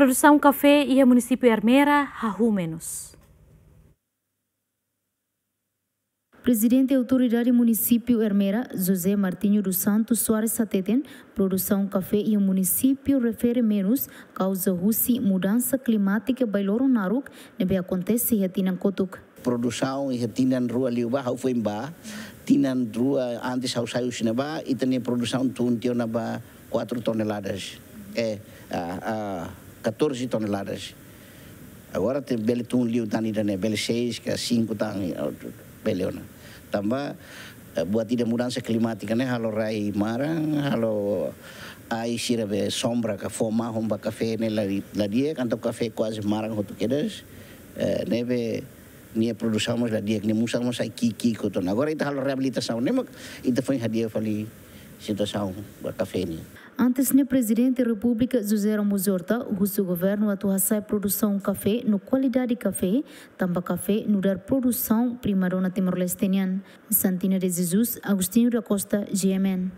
Produção café e a município Armera, Arrúmenos. Presidente da Autoridade Município Hermera, José Martinho dos Santos Soares Sateten, produção café e o município refere menos causa russi mudança climática bailoro naruk, nebe acontece retinan kotuk. Produção e retinan rua liuba, hau foi imba, tinan rua antes hau saiu sinaba, e também produção tuntio naba 4 toneladas. É, a, a, 14 toneladas. Agora tem belo tum liu tani dane, belo seis que é cinco 5 tá, tani, belo na. Tambah eh, buat tidak mudança climática, né? Halo rai mara, halo ai sirabe sombra ka foma homba café né la la dia canto café quase mara hotu quedas. Eh, Neve né, nia é produzamos la dia é que musamos aqui kiko ton. Agora ita halo reabilitação, né? Ita foi hadia fali situação da cafeína. Antes, o presidente da República, José Ramos Horta, o governo atua a produção de café no qualidade de café, também café no dar produção primeiro na Timor-Leste. Santina de Jesus, Agostinho da Costa, GMN.